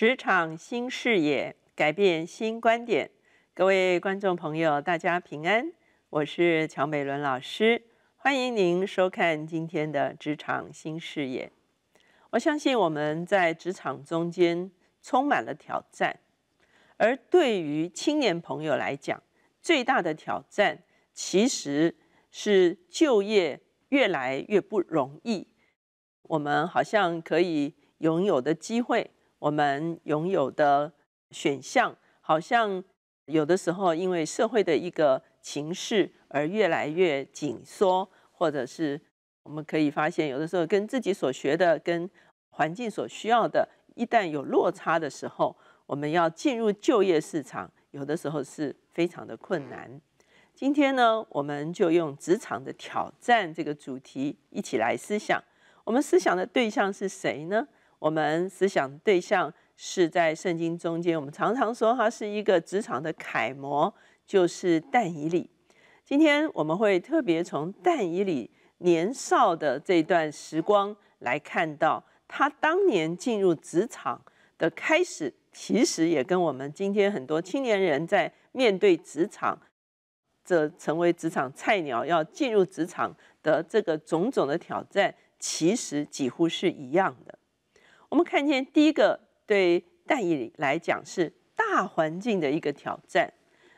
职场新视野，改变新观点。各位观众朋友，大家平安，我是乔美伦老师，欢迎您收看今天的职场新视野。我相信我们在职场中间充满了挑战，而对于青年朋友来讲，最大的挑战其实是就业越来越不容易。我们好像可以拥有的机会。我们拥有的选项，好像有的时候因为社会的一个情势而越来越紧缩，或者是我们可以发现，有的时候跟自己所学的、跟环境所需要的，一旦有落差的时候，我们要进入就业市场，有的时候是非常的困难。今天呢，我们就用职场的挑战这个主题一起来思想，我们思想的对象是谁呢？我们思想对象是在圣经中间，我们常常说他是一个职场的楷模，就是但以理。今天我们会特别从但以理年少的这段时光来看到，他当年进入职场的开始，其实也跟我们今天很多青年人在面对职场，这成为职场菜鸟要进入职场的这个种种的挑战，其实几乎是一样的。我们看见第一个对淡伊礼来讲是大环境的一个挑战。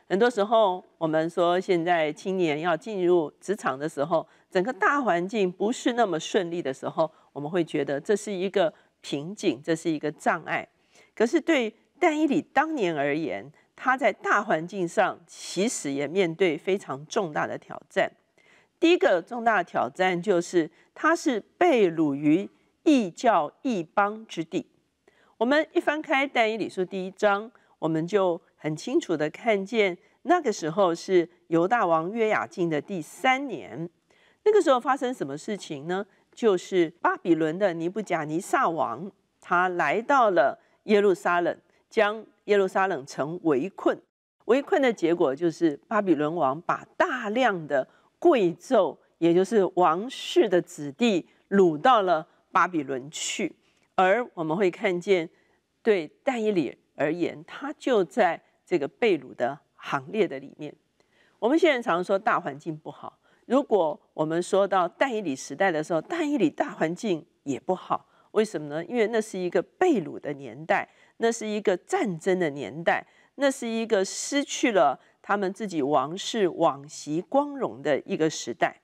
很多时候，我们说现在青年要进入职场的时候，整个大环境不是那么顺利的时候，我们会觉得这是一个瓶颈，这是一个障碍。可是对戴伊里当年而言，他在大环境上其实也面对非常重大的挑战。第一个重大挑战就是他是被掳于。异教异邦之地，我们一翻开《但以理书》第一章，我们就很清楚的看见，那个时候是犹大王约雅敬的第三年。那个时候发生什么事情呢？就是巴比伦的尼布甲尼撒王，他来到了耶路撒冷，将耶路撒冷城围困。围困的结果就是，巴比伦王把大量的贵胄，也就是王室的子弟，掳到了。巴比伦去，而我们会看见，对但以理而言，他就在这个被掳的行列的里面。我们现在常说大环境不好，如果我们说到但以理时代的时候，但以理大环境也不好，为什么呢？因为那是一个被掳的年代，那是一个战争的年代，那是一个失去了他们自己王室往昔光荣的一个时代。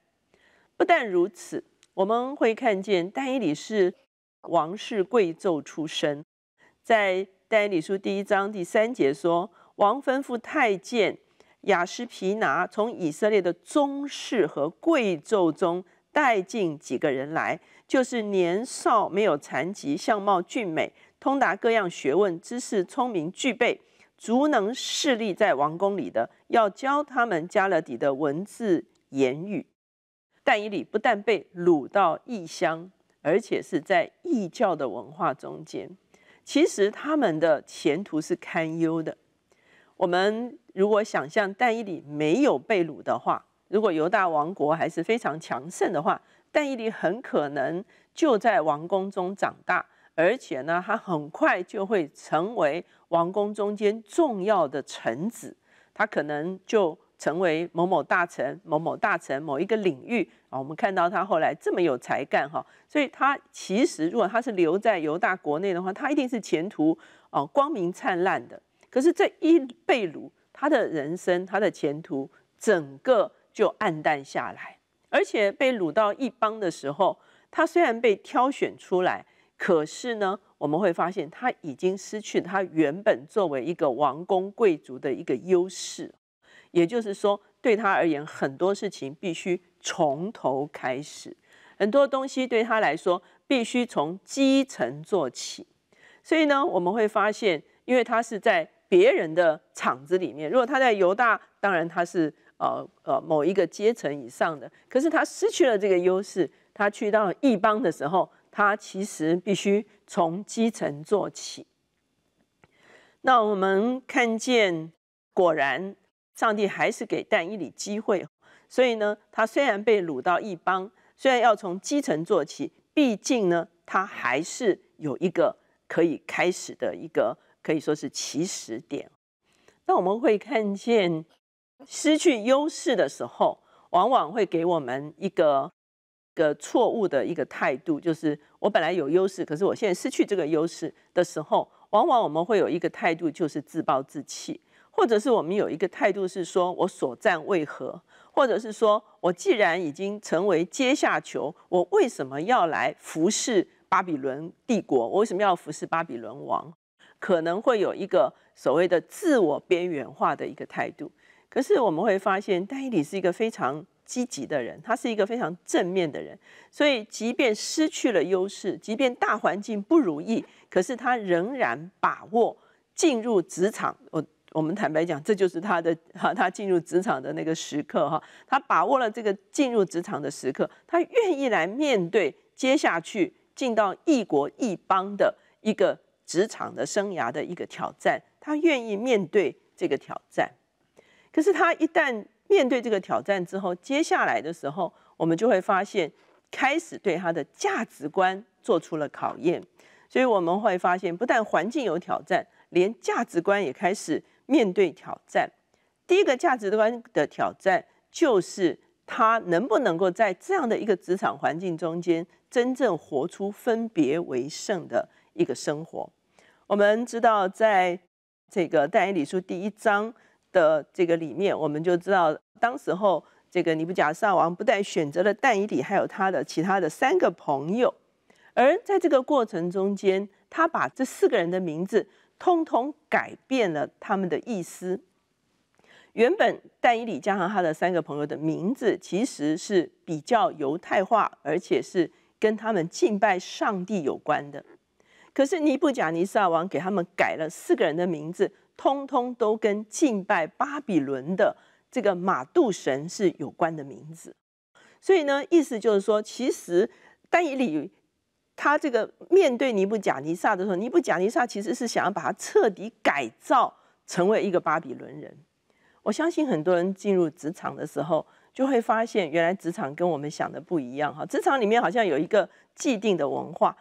不但如此。我们会看见但以理是王室贵胄出身，在但以理书第一章第三节说，王吩咐太监雅斯皮拿，从以色列的宗室和贵胄中带进几个人来，就是年少没有残疾、相貌俊美、通达各样学问、知识聪明具备、足能事立在王宫里的，要教他们加勒底的文字言语。但以理不但被掳到异乡，而且是在异教的文化中间。其实他们的前途是堪忧的。我们如果想象但以理没有被掳的话，如果犹大王国还是非常强盛的话，但以理很可能就在王宫中长大，而且呢，他很快就会成为王宫中间重要的臣子。他可能就。成为某某大臣、某某大臣、某一个领域啊，我们看到他后来这么有才干哈，所以他其实如果他是留在犹大国内的话，他一定是前途啊光明灿烂的。可是这一被掳，他的人生、他的前途，整个就暗淡下来。而且被掳到一邦的时候，他虽然被挑选出来，可是呢，我们会发现他已经失去他原本作为一个王公贵族的一个优势。也就是说，对他而言，很多事情必须从头开始，很多东西对他来说必须从基层做起。所以呢，我们会发现，因为他是在别人的厂子里面，如果他在犹大，当然他是呃呃某一个阶层以上的，可是他失去了这个优势。他去到异邦的时候，他其实必须从基层做起。那我们看见，果然。上帝还是给但以理机会，所以呢，他虽然被掳到异邦，虽然要从基层做起，毕竟呢，他还是有一个可以开始的一个可以说是起始点。那我们会看见失去优势的时候，往往会给我们一个一个错误的一个态度，就是我本来有优势，可是我现在失去这个优势的时候，往往我们会有一个态度，就是自暴自弃。或者是我们有一个态度是说，我所占为何？或者是说我既然已经成为阶下囚，我为什么要来服侍巴比伦帝国？我为什么要服侍巴比伦王？可能会有一个所谓的自我边缘化的一个态度。可是我们会发现，丹尼里是一个非常积极的人，他是一个非常正面的人。所以，即便失去了优势，即便大环境不如意，可是他仍然把握进入职场。我。我们坦白讲，这就是他的哈，他进入职场的那个时刻哈，他把握了这个进入职场的时刻，他愿意来面对接下去进到异国异邦的一个职场的生涯的一个挑战，他愿意面对这个挑战。可是他一旦面对这个挑战之后，接下来的时候，我们就会发现开始对他的价值观做出了考验，所以我们会发现，不但环境有挑战，连价值观也开始。面对挑战，第一个价值观的挑战就是他能不能够在这样的一个职场环境中间，真正活出分别为圣的一个生活。我们知道，在这个《但以理书》第一章的这个里面，我们就知道，当时候这个尼布甲撒王不但选择了但以理，还有他的其他的三个朋友，而在这个过程中间，他把这四个人的名字。通通改变了他们的意思。原本但以理加上他的三个朋友的名字，其实是比较犹太化，而且是跟他们敬拜上帝有关的。可是尼布甲尼撒王给他们改了四个人的名字，通通都跟敬拜巴比伦的这个马杜神是有关的名字。所以呢，意思就是说，其实但以理。他这个面对尼布贾尼撒的时候，尼布贾尼撒其实是想要把他彻底改造成为一个巴比伦人。我相信很多人进入职场的时候，就会发现原来职场跟我们想的不一样哈。职场里面好像有一个既定的文化，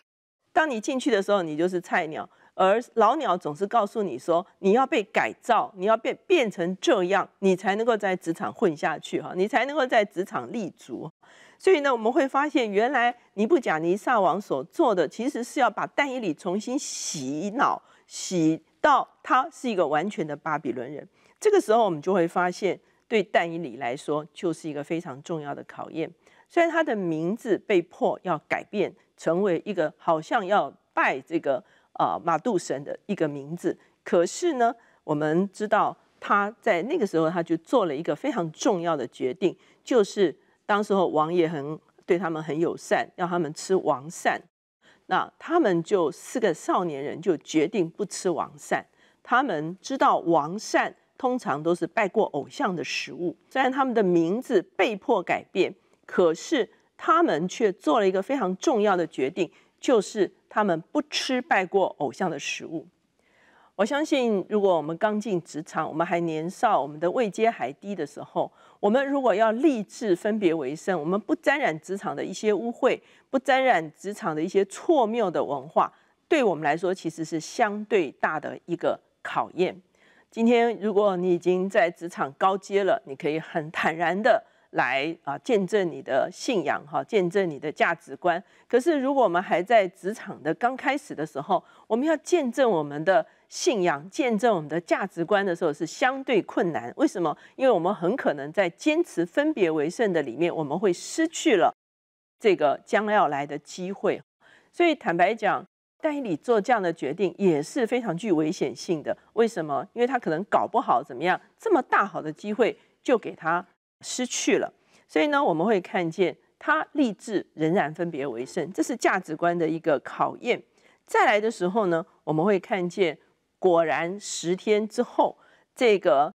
当你进去的时候，你就是菜鸟。而老鸟总是告诉你说，你要被改造，你要变变成这样，你才能够在职场混下去哈，你才能够在职场立足。所以呢，我们会发现，原来尼布甲尼撒王所做的，其实是要把但以理重新洗脑，洗到他是一个完全的巴比伦人。这个时候，我们就会发现，对但以理来说，就是一个非常重要的考验。虽然他的名字被迫要改变，成为一个好像要拜这个。啊，马杜神的一个名字。可是呢，我们知道他在那个时候，他就做了一个非常重要的决定，就是当时候王爷很对他们很友善，让他们吃王膳。那他们就四个少年人就决定不吃王膳。他们知道王膳通常都是拜过偶像的食物，虽然他们的名字被迫改变，可是他们却做了一个非常重要的决定，就是。他们不吃拜过偶像的食物。我相信，如果我们刚进职场，我们还年少，我们的位阶还低的时候，我们如果要立志分别为生，我们不沾染职场的一些污秽，不沾染职场的一些错谬的文化，对我们来说其实是相对大的一个考验。今天，如果你已经在职场高阶了，你可以很坦然的。来啊，见证你的信仰哈，见证你的价值观。可是，如果我们还在职场的刚开始的时候，我们要见证我们的信仰、见证我们的价值观的时候，是相对困难。为什么？因为我们很可能在坚持分别为圣的里面，我们会失去了这个将要来的机会。所以，坦白讲，代理做这样的决定也是非常具危险性的。为什么？因为他可能搞不好怎么样，这么大好的机会就给他。失去了，所以呢，我们会看见他立志仍然分别为圣，这是价值观的一个考验。再来的时候呢，我们会看见，果然十天之后，这个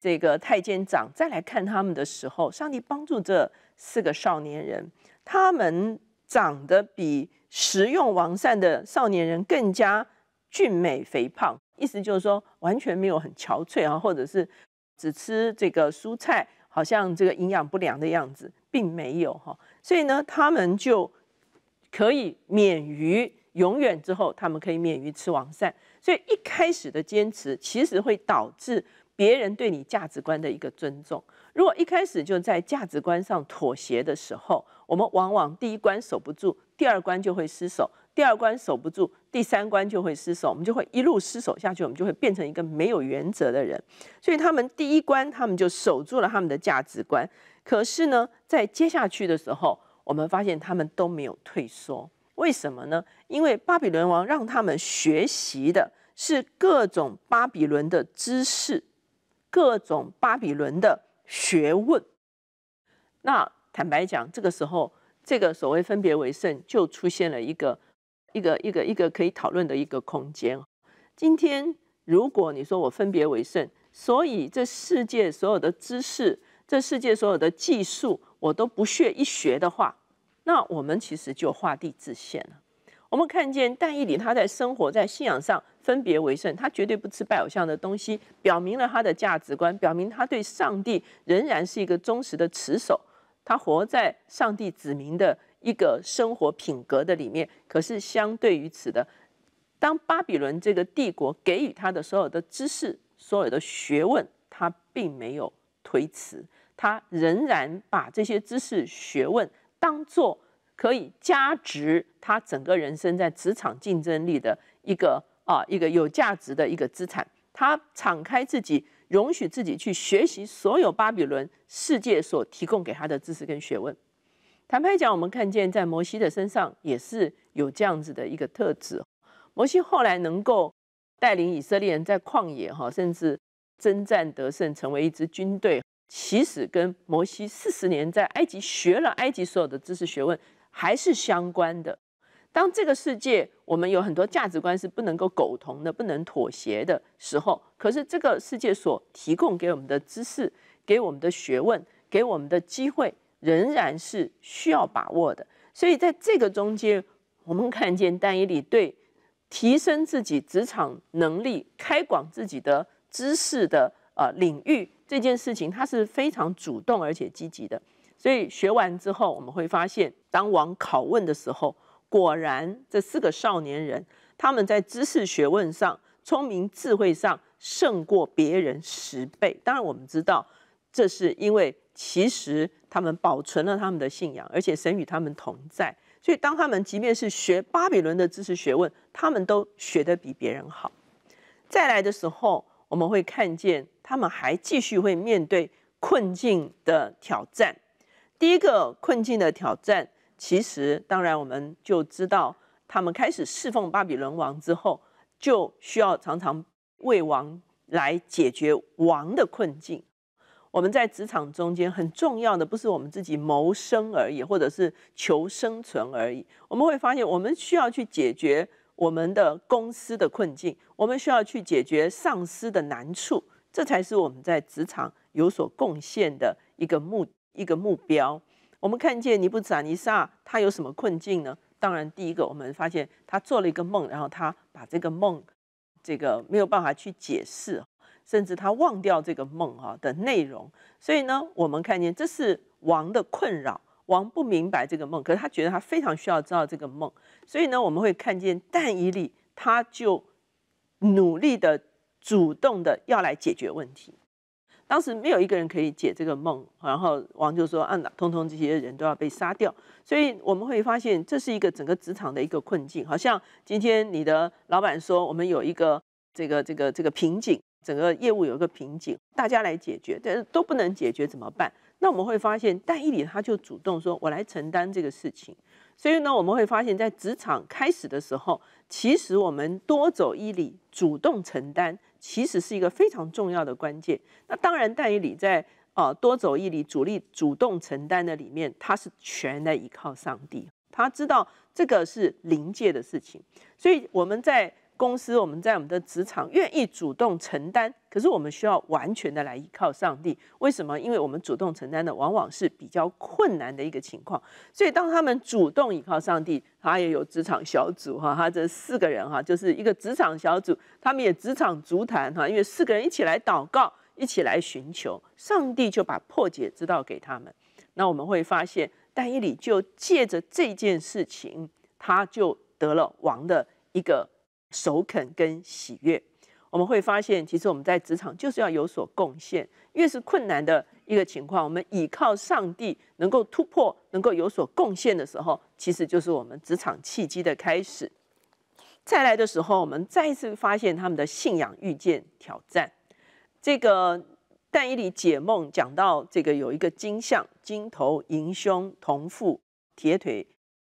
这个太监长再来看他们的时候，上帝帮助这四个少年人，他们长得比食用王膳的少年人更加俊美、肥胖，意思就是说完全没有很憔悴啊，或者是只吃这个蔬菜。好像这个营养不良的样子，并没有哈，所以呢，他们就可以免于永远之后，他们可以免于吃王膳。所以一开始的坚持，其实会导致别人对你价值观的一个尊重。如果一开始就在价值观上妥协的时候，我们往往第一关守不住，第二关就会失守。第二关守不住，第三关就会失守，我们就会一路失守下去，我们就会变成一个没有原则的人。所以他们第一关他们就守住了他们的价值观，可是呢，在接下去的时候，我们发现他们都没有退缩。为什么呢？因为巴比伦王让他们学习的是各种巴比伦的知识，各种巴比伦的学问。那坦白讲，这个时候，这个所谓分别为圣就出现了一个。一个一个一个可以讨论的一个空间。今天，如果你说我分别为圣，所以这世界所有的知识，这世界所有的技术，我都不屑一学的话，那我们其实就画地自限了。我们看见但义里他在生活、在信仰上分别为圣，他绝对不吃拜偶像的东西，表明了他的价值观，表明他对上帝仍然是一个忠实的持守。他活在上帝指明的。一个生活品格的里面，可是相对于此的，当巴比伦这个帝国给予他的所有的知识、所有的学问，他并没有推辞，他仍然把这些知识、学问当做可以加值他整个人生在职场竞争力的一个啊一个有价值的一个资产，他敞开自己，容许自己去学习所有巴比伦世界所提供给他的知识跟学问。坦白讲，我们看见在摩西的身上也是有这样子的一个特质。摩西后来能够带领以色列人在旷野哈，甚至征战得胜，成为一支军队，其实跟摩西四十年在埃及学了埃及所有的知识学问还是相关的。当这个世界我们有很多价值观是不能够苟同的、不能妥协的时候，可是这个世界所提供给我们的知识、给我们的学问、给我们的机会。仍然是需要把握的，所以在这个中间，我们看见丹尼里对提升自己职场能力、开广自己的知识的呃领域这件事情，他是非常主动而且积极的。所以学完之后，我们会发现，当王拷问的时候，果然这四个少年人他们在知识学问上、聪明智慧上胜过别人十倍。当然，我们知道这是因为。其实他们保存了他们的信仰，而且神与他们同在。所以，当他们即便是学巴比伦的知识学问，他们都学得比别人好。再来的时候，我们会看见他们还继续会面对困境的挑战。第一个困境的挑战，其实当然我们就知道，他们开始侍奉巴比伦王之后，就需要常常为王来解决王的困境。我们在职场中间很重要的不是我们自己谋生而已，或者是求生存而已。我们会发现，我们需要去解决我们的公司的困境，我们需要去解决上司的难处，这才是我们在职场有所贡献的一个目一个目标。我们看见尼布贾尼撒他有什么困境呢？当然，第一个我们发现他做了一个梦，然后他把这个梦，这个没有办法去解释。甚至他忘掉这个梦啊的内容，所以呢，我们看见这是王的困扰，王不明白这个梦，可是他觉得他非常需要知道这个梦，所以呢，我们会看见但以理他就努力的主动的要来解决问题。当时没有一个人可以解这个梦，然后王就说：“啊，通通这些人都要被杀掉。”所以我们会发现，这是一个整个职场的一个困境，好像今天你的老板说，我们有一个。这个这个这个瓶颈，整个业务有一个瓶颈，大家来解决，但是都不能解决怎么办？那我们会发现，但一礼他就主动说：“我来承担这个事情。”所以呢，我们会发现，在职场开始的时候，其实我们多走一礼，主动承担，其实是一个非常重要的关键。那当然，但一礼在啊多走一礼、主力主动承担的里面，他是全的依靠上帝，他知道这个是临界的事情。所以我们在。公司，我们在我们的职场愿意主动承担，可是我们需要完全的来依靠上帝。为什么？因为我们主动承担的往往是比较困难的一个情况。所以当他们主动依靠上帝，他也有职场小组哈，他这四个人哈，就是一个职场小组，他们也职场足坛哈，因为四个人一起来祷告，一起来寻求上帝，就把破解之道给他们。那我们会发现，但伊里就借着这件事情，他就得了王的一个。首肯跟喜悦，我们会发现，其实我们在职场就是要有所贡献。越是困难的一个情况，我们倚靠上帝能够突破、能够有所贡献的时候，其实就是我们职场契机的开始。再来的时候，我们再一次发现他们的信仰遇见挑战。这个但一理解梦讲到，这个有一个金像、金头银胸铜腹铁腿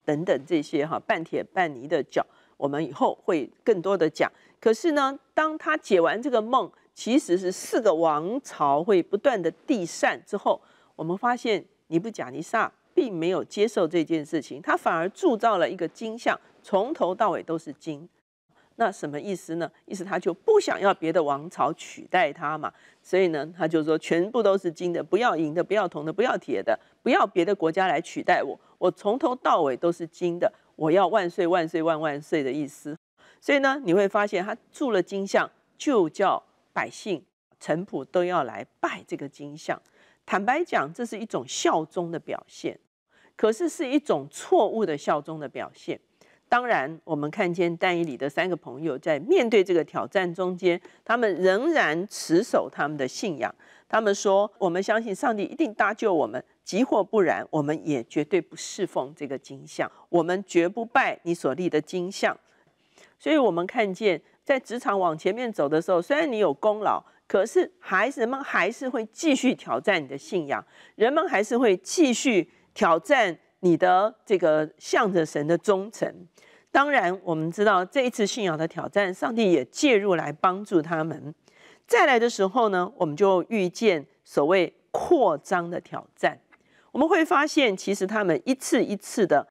等等这些哈，半铁半泥的脚。我们以后会更多的讲。可是呢，当他解完这个梦，其实是四个王朝会不断的递散。之后，我们发现尼布甲尼撒并没有接受这件事情，他反而铸造了一个金像，从头到尾都是金。那什么意思呢？意思他就不想要别的王朝取代他嘛。所以呢，他就说全部都是金的，不要银的，不要铜的，不要铁的，不要别的国家来取代我，我从头到尾都是金的。我要万岁万岁万万岁的意思，所以呢，你会发现他铸了金像，就叫百姓、臣普都要来拜这个金像。坦白讲，这是一种效忠的表现，可是是一种错误的效忠的表现。当然，我们看见但义里的三个朋友在面对这个挑战中间，他们仍然持守他们的信仰。他们说：“我们相信上帝一定搭救我们，即或不然，我们也绝对不侍奉这个金像，我们绝不拜你所立的金像。”所以，我们看见在职场往前面走的时候，虽然你有功劳，可是孩子们还是会继续挑战你的信仰，人们还是会继续挑战你的这个向着神的忠诚。当然，我们知道这一次信仰的挑战，上帝也介入来帮助他们。再来的时候呢，我们就遇见所谓扩张的挑战。我们会发现，其实他们一次一次的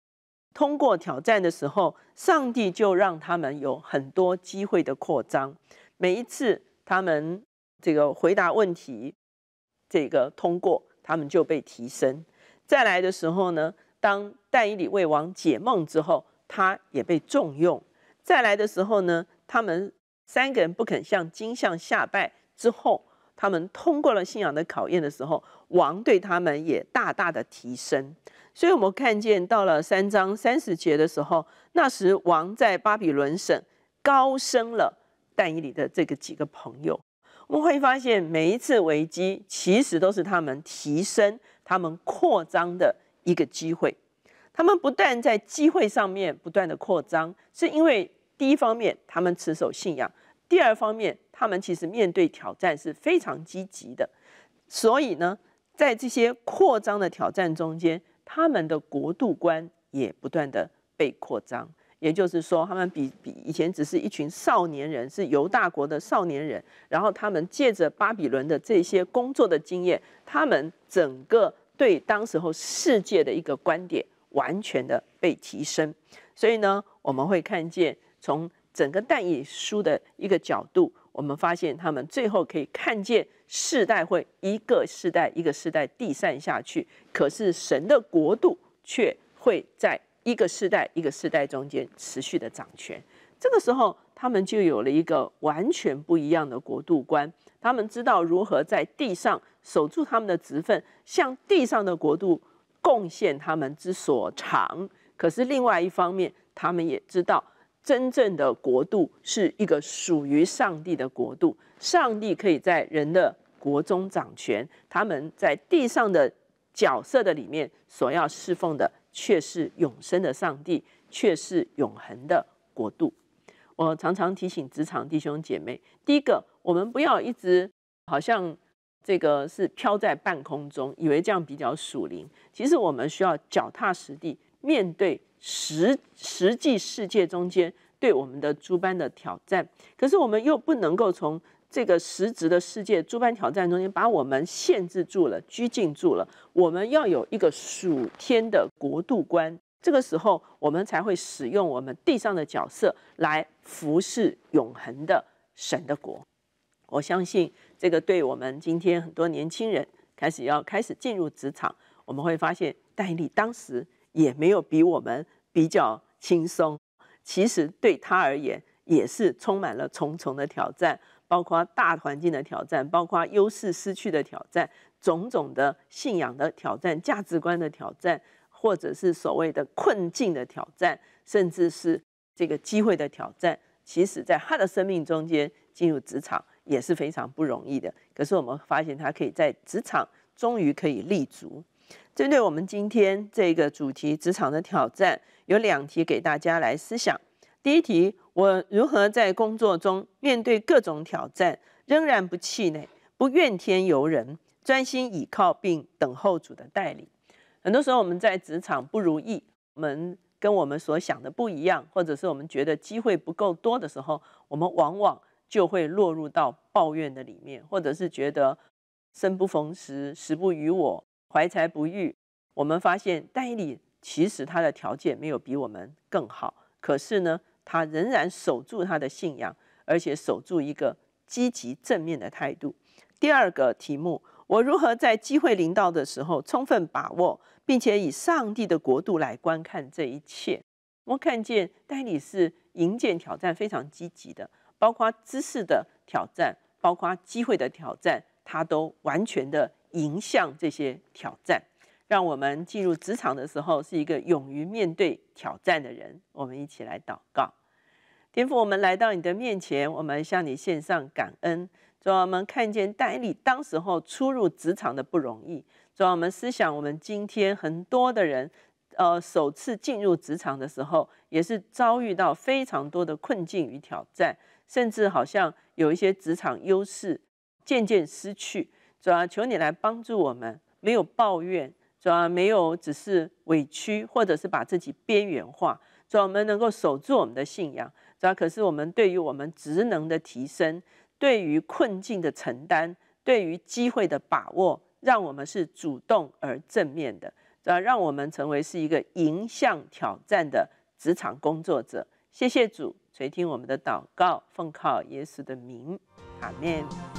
通过挑战的时候，上帝就让他们有很多机会的扩张。每一次他们这个回答问题，这个通过，他们就被提升。再来的时候呢，当但以理为王解梦之后，他也被重用。再来的时候呢，他们。三个人不肯向金像下拜之后，他们通过了信仰的考验的时候，王对他们也大大的提升。所以，我们看见到了三章三十节的时候，那时王在巴比伦省高升了但以理的这个几个朋友。我们会发现，每一次危机其实都是他们提升、他们扩张的一个机会。他们不但在机会上面不断的扩张，是因为。第一方面，他们持守信仰；第二方面，他们其实面对挑战是非常积极的。所以呢，在这些扩张的挑战中间，他们的国度观也不断的被扩张。也就是说，他们比比以前只是一群少年人，是犹大国的少年人。然后他们借着巴比伦的这些工作的经验，他们整个对当时候世界的一个观点完全的被提升。所以呢，我们会看见。从整个《但以书》的一个角度，我们发现他们最后可以看见世代会一个世代一个世代地散下去，可是神的国度却会在一个世代一个世代中间持续的掌权。这个时候，他们就有了一个完全不一样的国度观。他们知道如何在地上守住他们的职分，向地上的国度贡献他们之所长。可是另外一方面，他们也知道。真正的国度是一个属于上帝的国度，上帝可以在人的国中掌权。他们在地上的角色的里面所要侍奉的却是永生的上帝，却是永恒的国度。我常常提醒职场弟兄姐妹，第一个，我们不要一直好像这个是飘在半空中，以为这样比较属灵。其实我们需要脚踏实地。面对实实际世界中间对我们的诸般的挑战，可是我们又不能够从这个实质的世界诸般挑战中间把我们限制住了、拘禁住了。我们要有一个属天的国度观，这个时候我们才会使用我们地上的角色来服侍永恒的神的国。我相信这个对我们今天很多年轻人开始要开始进入职场，我们会发现戴笠当时。也没有比我们比较轻松，其实对他而言也是充满了重重的挑战，包括大环境的挑战，包括优势失去的挑战，种种的信仰的挑战、价值观的挑战，或者是所谓的困境的挑战，甚至是这个机会的挑战。其实，在他的生命中间进入职场也是非常不容易的，可是我们发现他可以在职场终于可以立足。针对我们今天这个主题，职场的挑战，有两题给大家来思想。第一题，我如何在工作中面对各种挑战，仍然不气馁，不怨天尤人，专心倚靠并等候主的带领？很多时候我们在职场不如意，我们跟我们所想的不一样，或者是我们觉得机会不够多的时候，我们往往就会落入到抱怨的里面，或者是觉得生不逢时，时不与我。怀才不遇，我们发现戴理其实他的条件没有比我们更好，可是呢，他仍然守住他的信仰，而且守住一个积极正面的态度。第二个题目，我如何在机会临到的时候充分把握，并且以上帝的国度来观看这一切？我看见戴理是迎接挑战非常积极的，包括知识的挑战，包括机会的挑战，他都完全的。迎向这些挑战，让我们进入职场的时候是一个勇于面对挑战的人。我们一起来祷告，天父，我们来到你的面前，我们向你献上感恩。主我们看见戴丽当时候初入职场的不容易。主我们思想我们今天很多的人，呃，首次进入职场的时候，也是遭遇到非常多的困境与挑战，甚至好像有一些职场优势渐渐失去。主要求你来帮助我们，没有抱怨，主要没有只是委屈或者是把自己边缘化，主要我们能够守住我们的信仰。主要可是我们对于我们职能的提升，对于困境的承担，对于机会的把握，让我们是主动而正面的，主要让我们成为是一个迎向挑战的职场工作者。谢谢主垂听我们的祷告，奉靠耶稣的名，阿门。